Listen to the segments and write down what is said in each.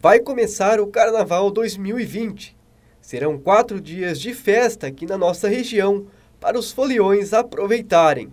Vai começar o Carnaval 2020. Serão quatro dias de festa aqui na nossa região para os foliões aproveitarem.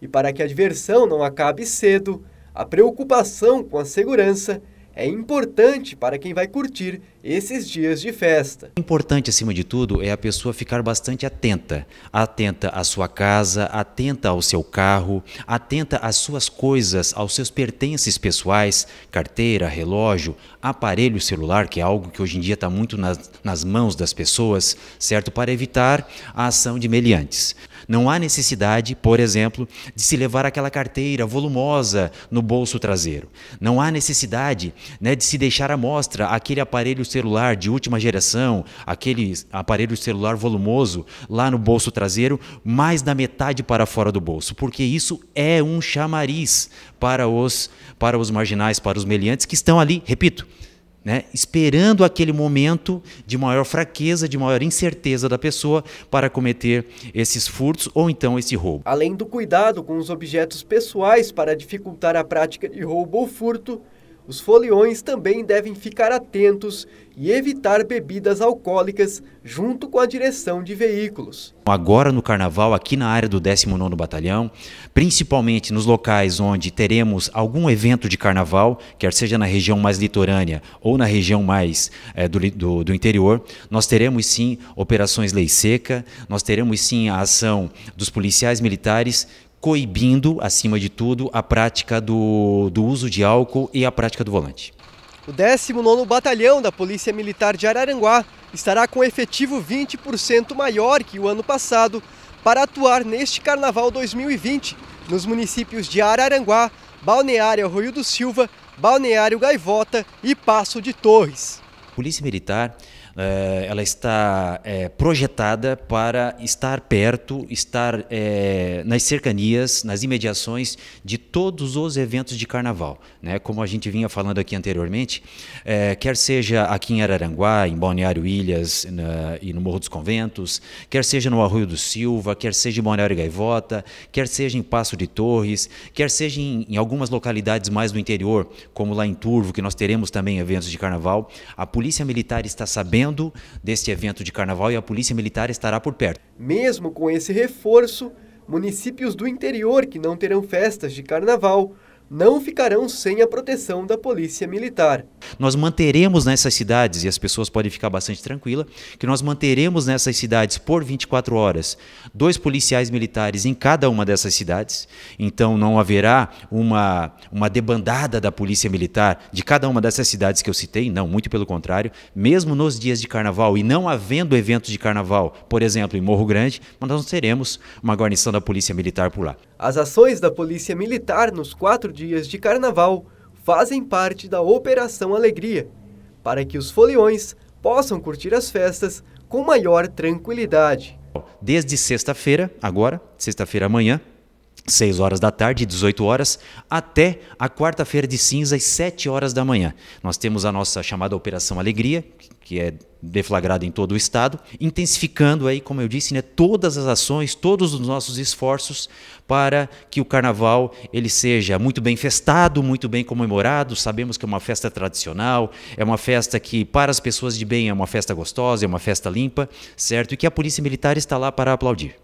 E para que a diversão não acabe cedo, a preocupação com a segurança é importante para quem vai curtir esses dias de festa. Importante, acima de tudo, é a pessoa ficar bastante atenta. Atenta à sua casa, atenta ao seu carro, atenta às suas coisas, aos seus pertences pessoais, carteira, relógio, aparelho celular, que é algo que hoje em dia está muito nas, nas mãos das pessoas, certo? Para evitar a ação de meliantes. Não há necessidade, por exemplo, de se levar aquela carteira volumosa no bolso traseiro. Não há necessidade né, de se deixar à mostra aquele aparelho celular de última geração, aquele aparelho celular volumoso lá no bolso traseiro, mais da metade para fora do bolso, porque isso é um chamariz para os, para os marginais, para os meliantes que estão ali, repito, né, esperando aquele momento de maior fraqueza, de maior incerteza da pessoa para cometer esses furtos ou então esse roubo. Além do cuidado com os objetos pessoais para dificultar a prática de roubo ou furto, os foliões também devem ficar atentos e evitar bebidas alcoólicas junto com a direção de veículos. Agora no carnaval, aqui na área do 19º Batalhão, principalmente nos locais onde teremos algum evento de carnaval, quer seja na região mais litorânea ou na região mais é, do, do, do, interior, nós teremos sim operações lei seca, nós teremos sim a ação dos policiais militares coibindo, acima de tudo, a prática do, do uso de álcool e a prática do volante. O 19 Batalhão da Polícia Militar de Araranguá estará com efetivo 20% maior que o ano passado para atuar neste Carnaval 2020 nos municípios de Araranguá, Balneário Arroio do Silva, Balneário Gaivota e Passo de Torres. Polícia Militar eh, ela está eh, projetada para estar perto, estar eh, nas cercanias, nas imediações de todos os eventos de carnaval. Né? Como a gente vinha falando aqui anteriormente, quer seja aqui em Araranguá, em Balneário Ilhas e no Morro dos Conventos, quer seja no Arroio do Silva, quer seja em Balneário Gaivota, quer seja em Passo de Torres, quer seja em, em algumas localidades mais do interior, como lá em Turvo, que nós teremos também eventos de carnaval, a Polícia Militar está sabendo deste evento de carnaval e a Polícia Militar estará por perto. Mesmo com esse reforço, municípios do interior que não terão festas de carnaval não ficarão sem a proteção da polícia militar. Nós manteremos nessas cidades, e as pessoas podem ficar bastante tranquilas que nós manteremos nessas cidades por 24 horas dois policiais militares em cada uma dessas cidades. Então não haverá uma, uma debandada da polícia militar de cada uma dessas cidades que eu citei, não, muito pelo contrário. Mesmo nos dias de carnaval e não havendo eventos de carnaval, por exemplo, em Morro Grande, nós teremos uma guarnição da polícia militar por lá. As ações da Polícia Militar nos quatro dias de carnaval fazem parte da Operação Alegria, para que os foliões possam curtir as festas com maior tranquilidade. Desde sexta-feira, agora, sexta-feira amanhã, 6 horas da tarde, 18 horas, até a quarta-feira de cinzas, 7 horas da manhã. Nós temos a nossa chamada Operação Alegria, que é deflagrada em todo o estado, intensificando aí, como eu disse, né, todas as ações, todos os nossos esforços para que o carnaval ele seja muito bem festado, muito bem comemorado. Sabemos que é uma festa tradicional, é uma festa que para as pessoas de bem é uma festa gostosa, é uma festa limpa, certo? E que a Polícia Militar está lá para aplaudir.